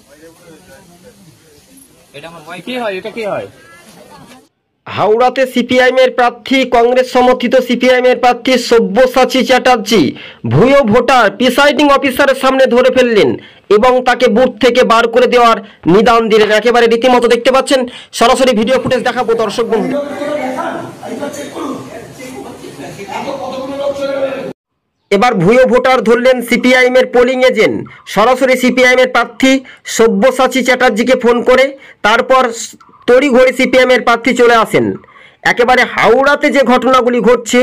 হাওড়াতে সিপিআইএম এর হাওড়াতে প্রার্থী কংগ্রেস সমর্থিত এর প্রার্থী সব্যসাচী চ্যাটার্জি ভূয় ভোটার প্রিসাইডিং অফিসারের সামনে ধরে ফেললেন এবং তাকে বুথ থেকে বার করে দেওয়ার নিদান দিলেন একেবারে রীতিমতো দেখতে পাচ্ছেন সরাসরি ভিডিও ফুটেজ দেখাবো দর্শক বন্ধু এবার ভুয়ো ভোটার ধরলেন সিপিআইএমের পোলিং এজেন্ট সরাসরি সিপিআইএমের প্রার্থী সব্যসাচী চ্যাটার্জিকে ফোন করে তারপর তড়িঘড়ি সিপিএমের প্রার্থী চলে আসেন একেবারে হাওড়াতে যে ঘটনাগুলি ঘটছে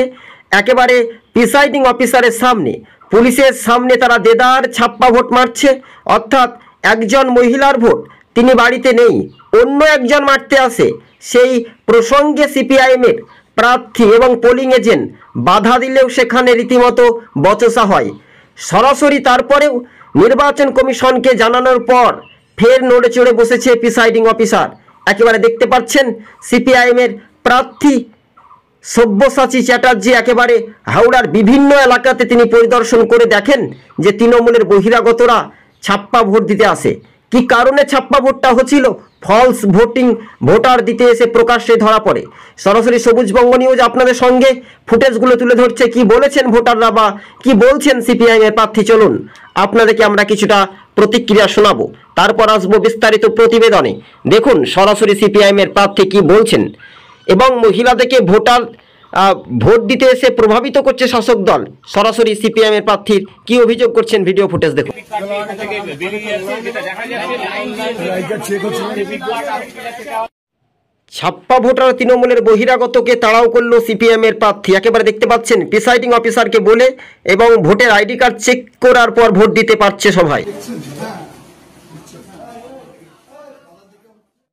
একেবারে প্রিসাইডিং অফিসারের সামনে পুলিশের সামনে তারা দেদার ছাপ্পা ভোট মারছে অর্থাৎ একজন মহিলার ভোট তিনি বাড়িতে নেই অন্য একজন মারতে আসে সেই প্রসঙ্গে সিপিআইএমের প্রার্থী এবং পোলিং এজেন্ট বাধা দিলেও সেখানে রীতিমতো বচসা হয় সরাসরি তারপরেও নির্বাচন কমিশনকে জানানোর পর ফের নড়ে চড়ে বসেছে প্রিসাইডিং অফিসার একেবারে দেখতে পাচ্ছেন সিপিআইএমের প্রার্থী সব্যসাচী চ্যাটার্জি একেবারে হাওড়ার বিভিন্ন এলাকাতে তিনি পরিদর্শন করে দেখেন যে তৃণমূলের বহিরাগতরা ছাপ্পা ভোট দিতে আসে কি কারণে ছাপ্পা ভোটটা হচ্ছিল ফলস ভোটিং ভোটার দিতে এসে প্রকাশ্যে ধরা পড়ে সরাসরি সবুজ বঙ্গ নিউজ আপনাদের সঙ্গে ফুটেজগুলো তুলে ধরছে কি বলেছেন ভোটাররা বা কি বলছেন সিপিআইএমের প্রার্থী চলুন আপনাদেরকে আমরা কিছুটা প্রতিক্রিয়া শোনাবো তারপর আসবো বিস্তারিত প্রতিবেদনে দেখুন সরাসরি এর প্রার্থী কি বলছেন এবং মহিলাদেরকে ভোটার ভোট দিতে এসে প্রভাবিত করছে শাসক দল সরাসরি সিপিএমের প্রার্থীর কি অভিযোগ করছেন ভিডিও ফুটেজ দেখুন ছাপ্পা ভোটার তৃণমূলের বহিরাগতকে তাড়াও সিপিএম সিপিএমের প্রার্থী একেবারে দেখতে পাচ্ছেন প্রিসাইডিং অফিসারকে বলে এবং ভোটের আইডি কার্ড চেক করার পর ভোট দিতে পারছে সভায়